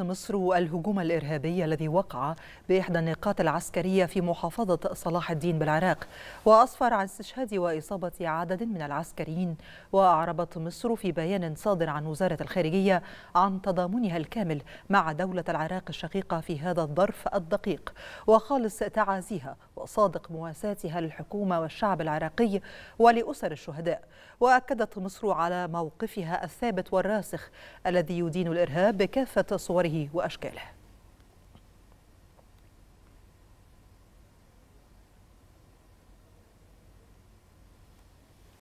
مصر الهجوم الإرهابي الذي وقع بإحدى النقاط العسكرية في محافظة صلاح الدين بالعراق وأسفر عن استشهاد وإصابة عدد من العسكريين وأعربت مصر في بيان صادر عن وزارة الخارجية عن تضامنها الكامل مع دولة العراق الشقيقة في هذا الظرف الدقيق وخالص تعازيها صادق مواساتها للحكومة والشعب العراقي ولأسر الشهداء وأكدت مصر على موقفها الثابت والراسخ الذي يدين الإرهاب بكافة صوره وأشكاله